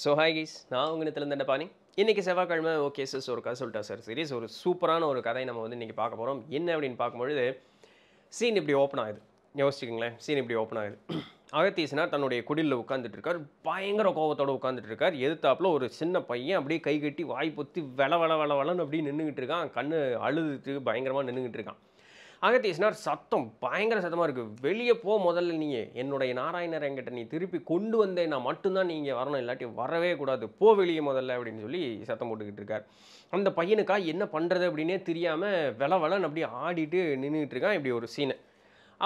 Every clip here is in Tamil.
ஸோ ஹாய் கீஸ் நான் உங்கள் திறந்தண்ட பாணி இன்றைக்கி செவ்வாய்க்கிழமை ஓகே சார் ஒரு கதை சொல்லிட்டா சார் சீரீஸ் ஒரு சூப்பரான ஒரு கதையை நம்ம வந்து இன்றைக்கி பார்க்க போகிறோம் என்ன அப்படின்னு பார்க்கும்பொழுது சீன் இப்படி ஓப்பன் ஆகுது யோசிச்சுக்கோங்களேன் சீன் இப்படி ஓப்பன் ஆகுது அகத்தீசனா தன்னுடைய குடிலில் உட்காந்துட்டு இருக்கார் பயங்கர கோபத்தோடு உட்காந்துட்டு இருக்கார் எதிர்த்தாப்பில் ஒரு சின்ன பையன் அப்படியே கை கட்டி வாய் பொத்தி வெள வெள வெள வெளன்னு அப்படியே நின்றுக்கிட்டு இருக்கான் கண்ணு அழுதுட்டு பயங்கரமாக நின்றுக்கிட்டு இருக்கான் அகத்தீஸ்னார் சத்தம் பயங்கர சத்தமாக இருக்குது வெளியே போ முதல்ல நீங்கள் என்னுடைய நாராயணர் என்கிட்ட நீ திருப்பி கொண்டு வந்தே நான் மட்டும்தான் நீங்கள் வரணும் இல்லாட்டி வரவே கூடாது போ வெளியே முதல்ல அப்படின்னு சொல்லி சத்தம் போட்டுக்கிட்டு இருக்கார் அந்த பையனுக்கா என்ன பண்ணுறது அப்படின்னே தெரியாமல் வில வெலன்னு அப்படியே ஆடிட்டு நின்றுக்கிட்டு இருக்கான் இப்படி ஒரு சீனை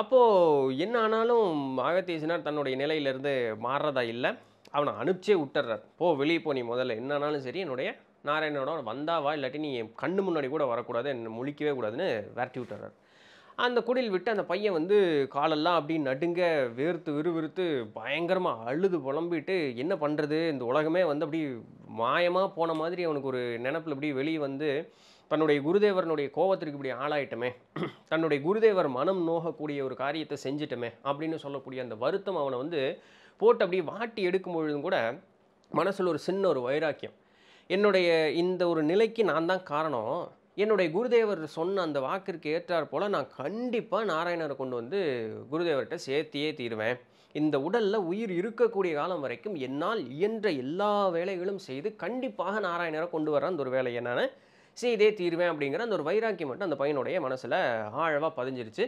அப்போது என்ன ஆனாலும் அகத்தியசனார் தன்னுடைய நிலையிலேருந்து மாறுறதா இல்லை அவனை அனுப்பிச்சே விட்டுறார் போ வெளியே போ நீ முதல்ல ஆனாலும் சரி என்னுடைய நாராயணனோட வந்தாவா இல்லாட்டி நீ கண்ணு முன்னாடி கூட வரக்கூடாது என்ன முழிக்கவே கூடாதுன்னு விரட்டி விட்டுறார் அந்த குடில் விட்டு அந்த பையன் வந்து காலெல்லாம் அப்படி நடுங்க வேர்த்து விறுவிறுத்து பயங்கரமாக அழுது புலம்பிட்டு என்ன பண்ணுறது இந்த உலகமே வந்து அப்படி மாயமாக போன மாதிரி அவனுக்கு ஒரு நினப்பில் அப்படி வெளியே வந்து தன்னுடைய குருதேவரனுடைய கோபத்திற்கு இப்படி ஆளாயிட்டமே தன்னுடைய குருதேவர் மனம் நோகக்கூடிய ஒரு காரியத்தை செஞ்சிட்டமே அப்படின்னு சொல்லக்கூடிய அந்த வருத்தம் அவனை வந்து போட்டு அப்படியே வாட்டி எடுக்கும் பொழுதும் கூட மனசில் ஒரு சின்ன ஒரு வைராக்கியம் என்னுடைய இந்த ஒரு நிலைக்கு நான் தான் காரணம் என்னுடைய குருதேவர் சொன்ன அந்த வாக்கிற்கு ஏற்றார் போல் நான் கண்டிப்பாக நாராயணரை கொண்டு வந்து குருதேவர்கிட்ட சேர்த்தியே தீருவேன் இந்த உடலில் உயிர் இருக்கக்கூடிய காலம் வரைக்கும் என்னால் இயன்ற எல்லா வேலைகளும் செய்து கண்டிப்பாக நாராயணரை கொண்டு வர அந்த ஒரு வேலை என்னென்னு செய்தே தீர்வேன் அப்படிங்கிற அந்த ஒரு வைராக்கியம் மட்டும் அந்த பையனுடைய மனசில் ஆழவாக பதிஞ்சிருச்சு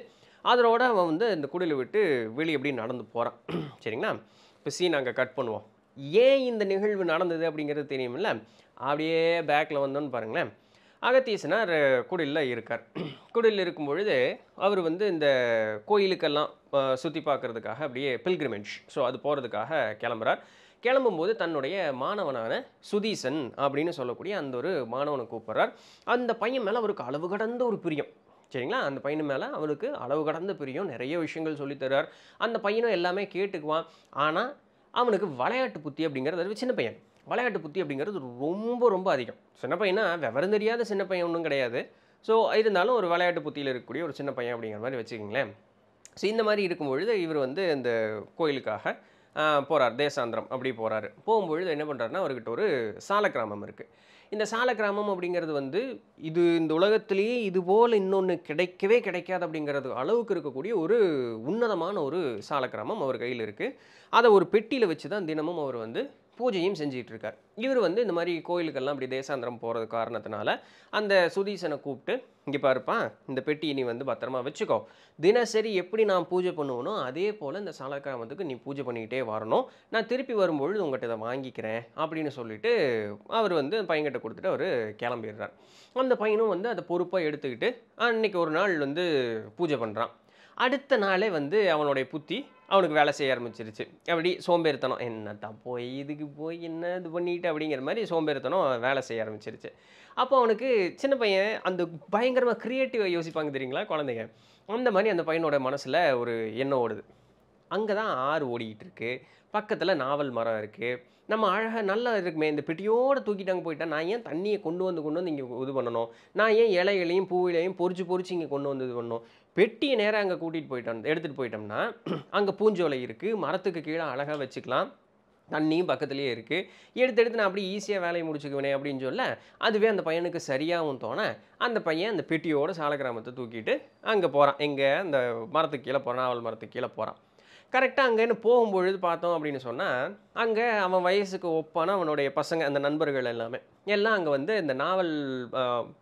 அதனோட அவன் வந்து இந்த குடிலை விட்டு வெளியே எப்படி நடந்து போகிறான் சரிங்களா இப்போ சீன் நாங்கள் கட் பண்ணுவோம் ஏன் இந்த நிகழ்வு நடந்தது அப்படிங்கிறது தெரியுமில்ல அப்படியே பேக்கில் வந்தோன்னு பாருங்களேன் அகத்தீசனார் குடிலில் இருக்கார் குடிலில் இருக்கும் பொழுது அவர் வந்து இந்த கோயிலுக்கெல்லாம் சுற்றி பார்க்குறதுக்காக அப்படியே பில்கிரிமென்ஷ் ஸோ அது போகிறதுக்காக கிளம்புறார் கிளம்பும்போது தன்னுடைய மாணவனான சுதீசன் அப்படின்னு சொல்லக்கூடிய அந்த ஒரு மாணவனை கூப்பிட்றார் அந்த பையன் மேலே அவருக்கு அளவு கடந்த ஒரு பிரியம் சரிங்களா அந்த பையன் மேலே அவனுக்கு அளவு கடந்த பிரியம் நிறைய விஷயங்கள் சொல்லித்தருவார் அந்த பையனும் எல்லாமே கேட்டுக்குவான் ஆனால் அவனுக்கு விளையாட்டு புத்தி அப்படிங்கிறது சின்ன பையன் விளையாட்டு புத்தி அப்படிங்கிறது ரொம்ப ரொம்ப அதிகம் சின்ன பையனா விவரம் தெரியாத சின்ன பையன் ஒன்றும் கிடையாது ஸோ இருந்தாலும் ஒரு விளையாட்டு புத்தியில் இருக்கக்கூடிய ஒரு சின்ன பையன் அப்படிங்கிற மாதிரி வச்சுக்கிங்களேன் ஸோ இந்த மாதிரி இருக்கும்பொழுது இவர் வந்து இந்த கோயிலுக்காக போகிறார் தேசாந்திரம் அப்படி போகிறாரு போகும்பொழுது என்ன பண்ணுறாருன்னா அவர்கிட்ட ஒரு சால கிராமம் இருக்குது இந்த சால கிராமம் அப்படிங்கிறது வந்து இது இந்த உலகத்திலேயே இதுபோல் இன்னொன்று கிடைக்கவே கிடைக்காது அப்படிங்கிறது அளவுக்கு இருக்கக்கூடிய ஒரு உன்னதமான ஒரு சால கிராமம் அவர் கையில் இருக்குது அதை ஒரு பெட்டியில் வச்சு தான் தினமும் அவர் வந்து பூஜையும் செஞ்சுக்கிட்டு இருக்கார் இவர் வந்து இந்த மாதிரி கோயிலுக்கெல்லாம் இப்படி தேசாந்திரம் போகிறது காரணத்தினால அந்த சுதீசனை கூப்பிட்டு இங்கே பாருப்பான் இந்த பெட்டியை நீ வந்து பத்திரமா வச்சுக்கோ தினசரி எப்படி நான் பூஜை பண்ணுவனோ அதே போல் இந்த சாலக்கிராமத்துக்கு நீ பூஜை பண்ணிக்கிட்டே வரணும் நான் திருப்பி வரும்பொழுது உங்கள்கிட்ட இதை வாங்கிக்கிறேன் அப்படின்னு சொல்லிட்டு அவர் வந்து பையன்கிட்ட கொடுத்துட்டு அவர் கிளம்பிடுறார் அந்த பையனும் வந்து அதை பொறுப்பாக எடுத்துக்கிட்டு அன்னைக்கு ஒரு நாள் வந்து பூஜை பண்ணுறான் அடுத்த நாளே வந்து அவனுடைய புத்தி அவனுக்கு வேலை செய்ய ஆரம்பிச்சிருச்சு அப்படி சோம்பேறித்தனம் என்னத்தான் போய் இதுக்கு போய் என்ன இது பண்ணிட்டு அப்படிங்கிற மாதிரி சோம்பேறித்தனம் வேலை செய்ய ஆரம்பிச்சிருச்சு அப்போ அவனுக்கு சின்ன பையன் அந்த பயங்கரமாக க்ரியேட்டிவாக யோசிப்பாங்க தெரியுங்களா குழந்தைங்க அந்த மாதிரி அந்த பையனோட மனசில் ஒரு எண்ணம் ஓடுது அங்கே தான் ஆறு ஓடிக்கிட்டு இருக்குது பக்கத்தில் நாவல் மரம் இருக்குது நம்ம அழகாக நல்லா இருக்குமே இந்த பெட்டியோடு தூக்கிட்டாங்க போயிட்டா நான் ஏன் தண்ணியை கொண்டு வந்து கொண்டு வந்து இங்கே இது பண்ணணும் நான் ஏன் இலைகளையும் பூவிலையும் பொறிச்சு பொறிச்சு இங்கே கொண்டு வந்து இது பண்ணணும் பெட்டியை நேராக அங்கே கூட்டிகிட்டு போயிட்டோம் எடுத்துகிட்டு போயிட்டோம்னா அங்கே பூஞ்சோலை இருக்குது மரத்துக்கு கீழே அழகாக வச்சுக்கலாம் தண்ணியும் பக்கத்துலேயே இருக்குது எடுத்து எடுத்து நான் அப்படி ஈஸியாக வேலையை முடிச்சுக்குவேனே அப்படின்னு சொல்ல அதுவே அந்த பையனுக்கு சரியாகவும் தோண அந்த பையன் அந்த பெட்டியோட சால கிராமத்தை தூக்கிட்டு அங்கே போகிறான் எங்கே அந்த மரத்துக்கு கீழே போகிறான் அவள் மரத்துக்கு கீழே போகிறான் கரெக்டாக அங்கேன்னு போகும்பொழுது பார்த்தோம் அப்படின்னு சொன்னால் அங்கே அவன் வயசுக்கு ஒப்பான அவனுடைய பசங்க அந்த நண்பர்கள் எல்லாமே எல்லாம் அங்கே வந்து இந்த நாவல்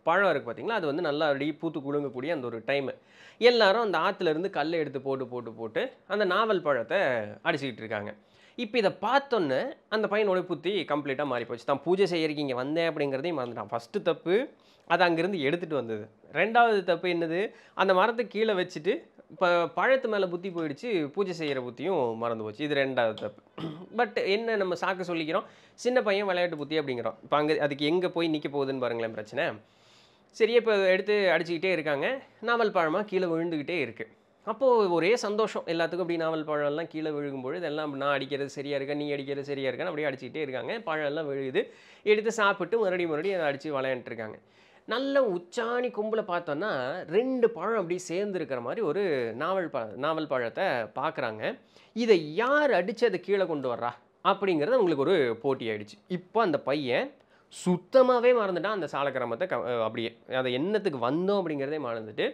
பழம் இருக்குது பார்த்திங்களா அது வந்து நல்லா அடி பூத்து குழுங்கக்கூடிய அந்த ஒரு டைமு எல்லாரும் அந்த ஆற்றுலேருந்து கல் எடுத்து போட்டு போட்டு போட்டு அந்த நாவல் பழத்தை அடிச்சுக்கிட்டு இருக்காங்க இப்போ இதை பார்த்தோன்னே அந்த பையனோட புத்தி கம்ப்ளீட்டாக மாறி போச்சு தான் பூஜை செய்யறதுக்கு இங்கே வந்தேன் அப்படிங்கிறதையும் மறந்துட்டான் ஃபஸ்ட்டு தப்பு அதை அங்கேருந்து எடுத்துகிட்டு வந்தது ரெண்டாவது தப்பு என்னது அந்த மரத்தை கீழே வச்சுட்டு இப்போ பழத்து மேலே புத்தி போயிடுச்சு பூஜை செய்கிற புத்தியும் மறந்து போச்சு இது ரெண்டாவது தப்பு பட் என்ன நம்ம சாக்க சொல்லிக்கிறோம் சின்ன பையன் விளையாட்டு புத்தி அப்படிங்கிறோம் இப்போ அங்கே அதுக்கு எங்கே போய் நிற்க போகுதுன்னு பாருங்களேன் பிரச்சனை சரி இப்போ எடுத்து அடிச்சுக்கிட்டே இருக்காங்க நாவல் பழமாக கீழே விழுந்துக்கிட்டே இருக்குது அப்போது ஒரே சந்தோஷம் எல்லாத்துக்கும் அப்படி நாவல் பழம்லாம் கீழே விழுகும்போது இதெல்லாம் நான் அடிக்கிறது சரியாக இருக்கேன் நீ அடிக்கிறது சரியாக இருக்கேன் அப்படியே அடிச்சுக்கிட்டே இருக்காங்க பழம் எல்லாம் விழுகுது எடுத்து சாப்பிட்டு மறுபடியும் மறுபடியும் அதை அடித்து விளையாண்டுருக்காங்க நல்ல உச்சாணி கொம்பில் பார்த்தோன்னா ரெண்டு பழம் அப்படி சேர்ந்துருக்கிற மாதிரி ஒரு நாவல் ப நாவல் பழத்தை பார்க்குறாங்க இதை யார் அடித்து அதை கீழே கொண்டு வர்றா அப்படிங்கிறது அவங்களுக்கு ஒரு போட்டி ஆகிடுச்சு இப்போ அந்த பையன் சுத்தமாகவே மறந்துட்டான் அந்த சால கிராமத்தை க அப்படியே அதை என்னத்துக்கு வந்தோம் அப்படிங்கிறதே மறந்துட்டு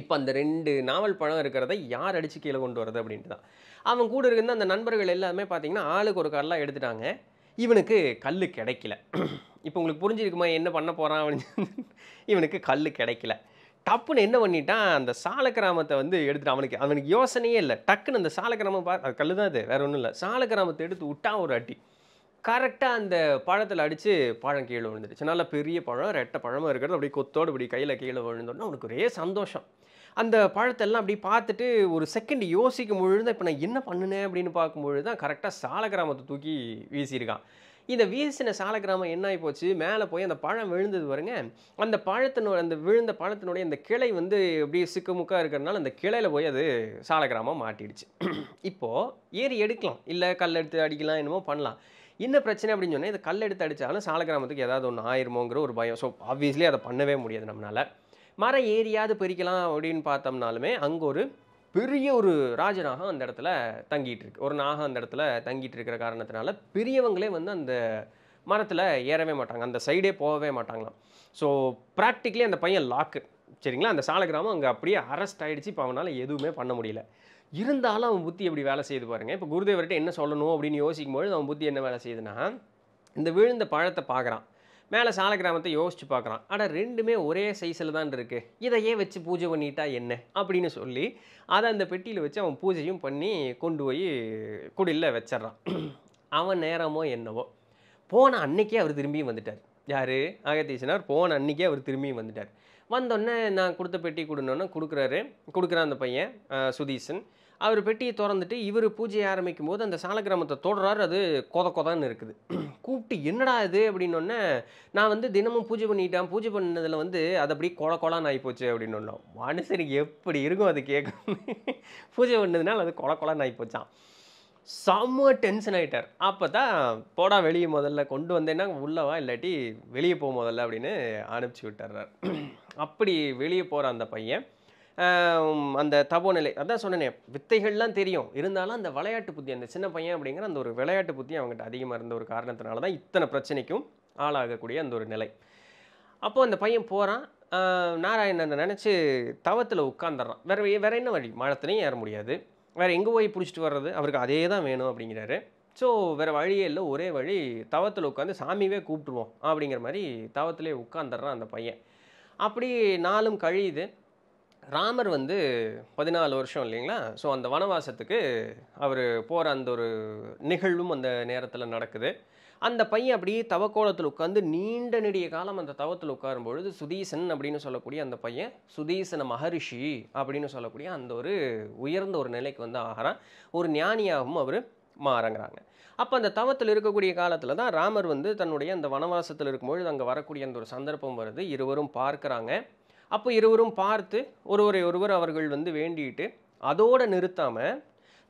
இப்போ அந்த ரெண்டு நாவல் பழம் இருக்கிறத யார் அடித்து கீழே கொண்டு வரது அப்படின்ட்டு தான் அவன் கூட இருந்த அந்த நண்பர்கள் எல்லாமே பார்த்தீங்கன்னா ஆளுக்கு ஒரு கார்லாம் எடுத்துட்டாங்க இவனுக்கு கல் கிடைக்கல இப்போ உங்களுக்கு புரிஞ்சிருக்குமா என்ன பண்ண போகிறான் அப்படின்னு இவனுக்கு கல் கிடைக்கல டப்புன்னு என்ன பண்ணிட்டான் அந்த சால கிராமத்தை வந்து எடுத்துட்டு அவனுக்கு அவனுக்கு யோசனையே இல்லை டக்குன்னு அந்த சால கிராமம் பா அது கல் தான் அது வேற ஒன்றும் இல்லை சால கிராமத்தை எடுத்து விட்டான் ஒரு அட்டி கரெக்டாக அந்த பழத்தில் அடித்து பழம் கீழே விழுந்துடுச்சு நல்லா பெரிய பழம் ரெட்டை பழமாக இருக்கிறது அப்படியே கொத்தோடு இப்படி கையில் கீழே விழுந்தோன்னா அவனுக்கு ஒரே சந்தோஷம் அந்த பழத்தெல்லாம் அப்படி பார்த்துட்டு ஒரு செகண்ட் யோசிக்கும் பொழுது இப்போ நான் என்ன பண்ணினேன் அப்படின்னு பார்க்கும்பொழுது தான் கரெக்டாக சால கிராமத்தை தூக்கி வீசியிருக்கான் இந்த வீசின சால கிராமம் என்ன ஆகி போச்சு மேலே போய் அந்த பழம் விழுந்தது பாருங்க அந்த பழத்தினோட அந்த விழுந்த பழத்தினுடைய அந்த கிளை வந்து அப்படியே சிக்குமுக்காக இருக்கிறதுனால அந்த கிளையில் போய் அது சால கிராமம் மாட்டிடுச்சு இப்போது ஏறி எடுக்கலாம் இல்லை கல் எடுத்து அடிக்கலாம் என்னமோ பண்ணலாம் என்ன பிரச்சனை அப்படின்னு சொன்னால் இது கல் எடுத்து அடித்தாலும் சால கிராமத்துக்கு ஏதாவது ஒன்று ஆயிருமோங்கிற ஒரு பயம் ஸோ ஆப்வியஸ்லி அதை பண்ணவே முடியாது நம்மளால் மரம் ஏரியாவது பிரிக்கலாம் அப்படின்னு பார்த்தோம்னாலுமே அங்கே ஒரு பெரிய ஒரு ராஜநாகம் அந்த இடத்துல தங்கிட்டு இருக்கு ஒரு நாகம் அந்த இடத்துல தங்கிட்டு இருக்கிற காரணத்தினால பெரியவங்களே வந்து அந்த மரத்தில் ஏறவே மாட்டாங்க அந்த சைடே போகவே மாட்டாங்களாம் ஸோ ப்ராக்டிக்கலி அந்த பையன் லாக்கு சரிங்களா அந்த சால கிராமம் அங்கே அப்படியே அரெஸ்ட் ஆகிடுச்சு இப்போ அவனால் எதுவுமே பண்ண முடியல இருந்தாலும் அவன் புத்தி எப்படி வேலை செய்து பாருங்கள் இப்போ குருதேவர்கிட்ட என்ன சொல்லணும் அப்படின்னு யோசிக்கும்போது அவன் புத்தி என்ன வேலை செய்யுதுன்னா இந்த விழுந்த பழத்தை பார்க்குறான் மேலே சால கிராமத்தை யோசிச்சு பார்க்குறான் ஆனால் ரெண்டுமே ஒரே சைஸில் தான் இருக்குது இதையே வச்சு பூஜை பண்ணிட்டா என்ன அப்படின்னு சொல்லி அதை அந்த பெட்டியில் வச்சு அவன் பூஜையும் பண்ணி கொண்டு போய் குடிலில் வச்சிட்றான் அவன் நேரமோ என்னவோ போன அன்னைக்கே அவர் திரும்பியும் வந்துட்டார் யார் அகத்தீசனார் போன அன்னைக்கே அவர் திரும்பியும் வந்துட்டார் வந்தோடனே நான் கொடுத்த பெட்டி கொடுனோன்னே கொடுக்குறாரு கொடுக்குறான் அந்த பையன் சுதீசன் அவர் பெட்டியை திறந்துட்டு இவர் பூஜையை ஆரம்பிக்கும் போது அந்த கிராமத்தை தொடர்றாரு அது கொத கொதான்னு இருக்குது கூப்பிட்டு என்னடா இது அப்படின்னொன்னே நான் வந்து தினமும் பூஜை பண்ணிட்டேன் பூஜை பண்ணதில் வந்து அது அப்படி கொல கொலான்னு ஆகிப்போச்சு அப்படின்னோம் மனுஷனுக்கு எப்படி இருக்கும் அது கேட்க பூஜை பண்ணதுனால அது கொல கொலான்னு ஆகிப்போச்சான் செம்ம டென்ஷன் ஆகிட்டார் அப்போ தான் போடா வெளியே முதல்ல கொண்டு வந்தேன்னா உள்ளவா இல்லாட்டி வெளியே போக முதல்ல அப்படின்னு அனுப்பிச்சி விட்டுறார் அப்படி வெளியே போகிற அந்த பையன் அந்த தபோநிலை அதான் சொன்னேன் வித்தைகள்லாம் தெரியும் இருந்தாலும் அந்த விளையாட்டு புத்தி அந்த சின்ன பையன் அப்படிங்கிற அந்த ஒரு விளையாட்டு புத்தி அவங்ககிட்ட அதிகமாக இருந்த ஒரு காரணத்தினால தான் இத்தனை பிரச்சனைக்கும் ஆளாகக்கூடிய அந்த ஒரு நிலை அப்போது அந்த பையன் போகிறான் நாராயணன் நினச்சி தவத்தில் உட்காந்துடுறான் வேறு வேறு என்ன வழி மழத்துலையும் ஏற முடியாது வேறு எங்கே போய் பிடிச்சிட்டு வர்றது அவருக்கு அதே தான் வேணும் அப்படிங்கிறாரு ஸோ வேறு வழியே இல்லை ஒரே வழி தவத்தில் உட்காந்து சாமியே கூப்பிட்டுருவோம் அப்படிங்கிற மாதிரி தவத்திலே உட்காந்துடுறான் அந்த பையன் அப்படி நாளும் கழியுது ராமர் வந்து பதினாலு வருஷம் இல்லைங்களா ஸோ அந்த வனவாசத்துக்கு அவர் போகிற அந்த ஒரு நிகழ்வும் அந்த நேரத்தில் நடக்குது அந்த பையன் அப்படியே தவக்கோலத்தில் உட்காந்து நீண்ட நெடிய காலம் அந்த தவத்தில் உட்காரும் பொழுது சுதீசன் அப்படின்னு சொல்லக்கூடிய அந்த பையன் சுதீசன மகரிஷி அப்படின்னு சொல்லக்கூடிய அந்த ஒரு உயர்ந்த ஒரு நிலைக்கு வந்து ஆகிறான் ஒரு ஞானியாகவும் அவர் மாறங்கிறாங்க அப்போ அந்த தவத்தில் இருக்கக்கூடிய காலத்தில் தான் ராமர் வந்து தன்னுடைய அந்த வனவாசத்தில் இருக்கும்பொழுது அங்கே வரக்கூடிய அந்த ஒரு சந்தர்ப்பம் வருது இருவரும் பார்க்குறாங்க அப்போ இருவரும் பார்த்து ஒருவரை ஒருவர் அவர்கள் வந்து வேண்டிட்டு அதோடு நிறுத்தாமல்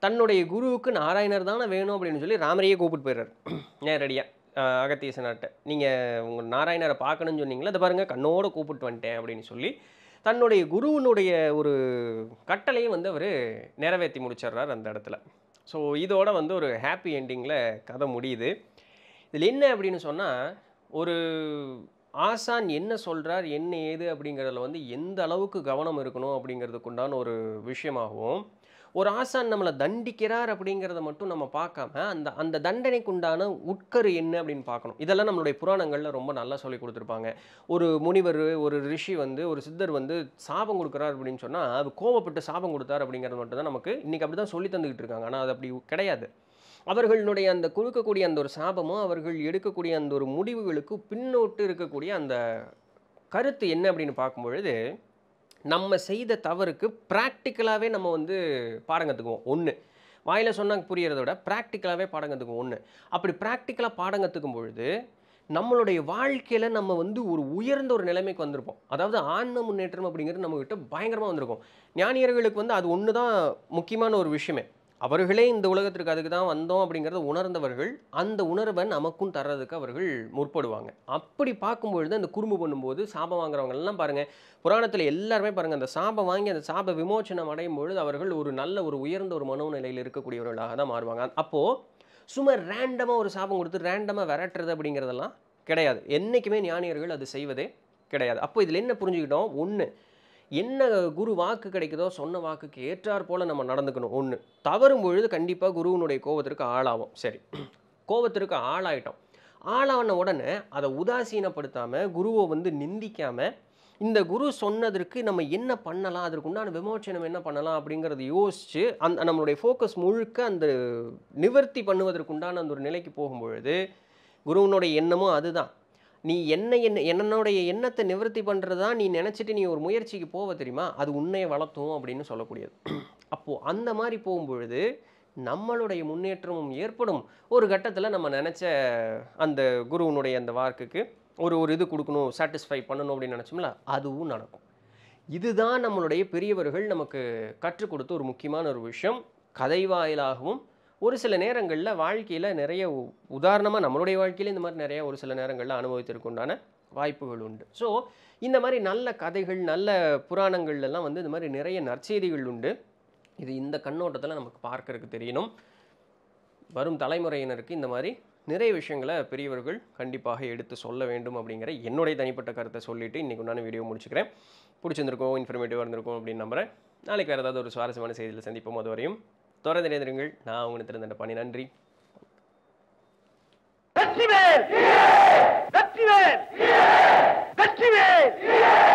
தன்னுடைய குருவுக்கு நாராயணர் தானே வேணும் அப்படின்னு சொல்லி ராமரையே கூப்பிட்டு போயிடுறார் நேரடியாக நாட்டை நீங்கள் உங்கள் நாராயணரை பார்க்கணும்னு சொன்னீங்களே அதை பாருங்கள் கண்ணோடு கூப்பிட்டு வந்துட்டேன் அப்படின்னு சொல்லி தன்னுடைய குருவனுடைய ஒரு கட்டளையும் வந்து அவர் நிறைவேற்றி முடிச்சிடுறார் அந்த இடத்துல ஸோ இதோட வந்து ஒரு ஹாப்பி என்டிங்கில் கதை முடியுது இதில் என்ன அப்படின்னு சொன்னால் ஒரு ஆசான் என்ன சொல்கிறார் என்ன ஏது அப்படிங்கிறதுல வந்து எந்த அளவுக்கு கவனம் இருக்கணும் அப்படிங்கிறதுக்குண்டான ஒரு விஷயமாகவும் ஒரு ஆசான் நம்மளை தண்டிக்கிறார் அப்படிங்கிறத மட்டும் நம்ம பார்க்காம அந்த அந்த தண்டனைக்குண்டான உட்கரு என்ன அப்படின்னு பார்க்கணும் இதெல்லாம் நம்மளுடைய புராணங்களில் ரொம்ப நல்லா சொல்லி கொடுத்துருப்பாங்க ஒரு முனிவர் ஒரு ரிஷி வந்து ஒரு சித்தர் வந்து சாபம் கொடுக்குறார் அப்படின்னு சொன்னால் அது கோவப்பட்டு சாபம் கொடுத்தார் அப்படிங்கிறது மட்டும் தான் நமக்கு இன்றைக்கி அப்படி தான் சொல்லி தந்துக்கிட்டு இருக்காங்க ஆனால் அது அப்படி கிடையாது அவர்களுடைய அந்த கொடுக்கக்கூடிய அந்த ஒரு சாபமும் அவர்கள் எடுக்கக்கூடிய அந்த ஒரு முடிவுகளுக்கு பின்னோட்டு இருக்கக்கூடிய அந்த கருத்து என்ன அப்படின்னு பார்க்கும்பொழுது நம்ம செய்த தவறுக்கு ப்ராக்டிக்கலாகவே நம்ம வந்து பாடம் கற்றுக்குவோம் ஒன்று வாயில் சொன்னாங்க புரியறத விட ப்ராக்டிக்கலாகவே பாடம் கற்றுக்குவோம் ஒன்று அப்படி ப்ராக்டிக்கலாக பாடம் கற்றுக்கும் பொழுது நம்மளுடைய வாழ்க்கையில் நம்ம வந்து ஒரு உயர்ந்த ஒரு நிலைமைக்கு வந்திருப்போம் அதாவது ஆன்ம முன்னேற்றம் அப்படிங்கிறது நம்மக்கிட்ட பயங்கரமாக வந்திருக்கும் ஞானியர்களுக்கு வந்து அது ஒன்று தான் முக்கியமான ஒரு விஷயமே அவர்களே இந்த உலகத்திற்கு அதுக்கு தான் வந்தோம் அப்படிங்கிறத உணர்ந்தவர்கள் அந்த உணர்வை நமக்கும் தர்றதுக்கு அவர்கள் முற்படுவாங்க அப்படி பார்க்கும்பொழுது அந்த குறும்பு பண்ணும்போது சாபம் வாங்குறவங்கள்லாம் பாருங்கள் புராணத்தில் எல்லாருமே பாருங்கள் அந்த சாபம் வாங்கி அந்த சாப விமோச்சனம் அடையும் பொழுது அவர்கள் ஒரு நல்ல ஒரு உயர்ந்த ஒரு மனோநிலையில் இருக்கக்கூடியவர்களாக தான் மாறுவாங்க அப்போது சும்மா ரேண்டமாக ஒரு சாபம் கொடுத்து ரேண்டமாக விரட்டுறது அப்படிங்கிறதெல்லாம் கிடையாது என்றைக்குமே ஞானியர்கள் அது செய்வதே கிடையாது அப்போ இதில் என்ன புரிஞ்சுக்கிட்டோம் ஒன்று என்ன குரு வாக்கு கிடைக்குதோ சொன்ன வாக்குக்கு ஏற்றார் போல் நம்ம நடந்துக்கணும் ஒன்று தவறும் பொழுது கண்டிப்பாக குருவினுடைய கோபத்திற்கு ஆளாகும் சரி கோபத்திற்கு ஆளாயிட்டோம் ஆளான உடனே அதை உதாசீனப்படுத்தாமல் குருவை வந்து நிந்திக்காமல் இந்த குரு சொன்னதற்கு நம்ம என்ன பண்ணலாம் அதற்கு உண்டான விமோச்சனம் என்ன பண்ணலாம் அப்படிங்கிறத யோசித்து அந்த நம்மளுடைய ஃபோக்கஸ் முழுக்க அந்த நிவர்த்தி பண்ணுவதற்குண்டான அந்த ஒரு நிலைக்கு போகும்பொழுது குருவனுடைய எண்ணமும் அதுதான் நீ என்ன என்ன என்னனுடைய எண்ணத்தை நிவர்த்தி பண்ணுறது தான் நீ நினச்சிட்டு நீ ஒரு முயற்சிக்கு போவ தெரியுமா அது உன்னையை வளர்த்தும் அப்படின்னு சொல்லக்கூடியது அப்போது அந்த மாதிரி போகும்பொழுது நம்மளுடைய முன்னேற்றமும் ஏற்படும் ஒரு கட்டத்தில் நம்ம நினச்ச அந்த குருவனுடைய அந்த வார்க்குக்கு ஒரு ஒரு இது கொடுக்கணும் சாட்டிஸ்ஃபை பண்ணணும் அப்படின்னு நினச்சோம்ல அதுவும் நடக்கும் இதுதான் நம்மளுடைய பெரியவர்கள் நமக்கு கற்றுக் கொடுத்த ஒரு முக்கியமான ஒரு விஷயம் கதை வாயிலாகவும் ஒரு சில நேரங்களில் வாழ்க்கையில் நிறைய உதாரணமாக நம்மளுடைய வாழ்க்கையில் இந்த மாதிரி நிறைய ஒரு சில நேரங்களில் அனுபவித்திற்குண்டான வாய்ப்புகள் உண்டு ஸோ இந்த மாதிரி நல்ல கதைகள் நல்ல புராணங்கள்லாம் வந்து இந்த மாதிரி நிறைய நற்செய்திகள் உண்டு இது இந்த கண்ணோட்டத்தில் நமக்கு பார்க்கறதுக்கு தெரியணும் வரும் தலைமுறையினருக்கு இந்த மாதிரி நிறைய விஷயங்களை பெரியவர்கள் கண்டிப்பாக எடுத்து சொல்ல வேண்டும் அப்படிங்கிற என்னுடைய தனிப்பட்ட கருத்தை சொல்லிவிட்டு இன்றைக்கு உண்டான வீடியோ முடிச்சுக்கிறேன் பிடிச்சிருந்துருக்கோம் இன்ஃபர்மேட்டிவாக இருந்திருக்கும் அப்படின்னு நம்புகிறேன் நாளைக்கு வேறு ஏதாவது ஒரு சுவாரஸ்யமான செய்தியில் சந்திப்போம் அது வரையும் தொடர்ந்து நான் உங்களுக்கு திறந்த பணி நன்றி வெற்றிவேல் வெற்றி வெற்றிவேல்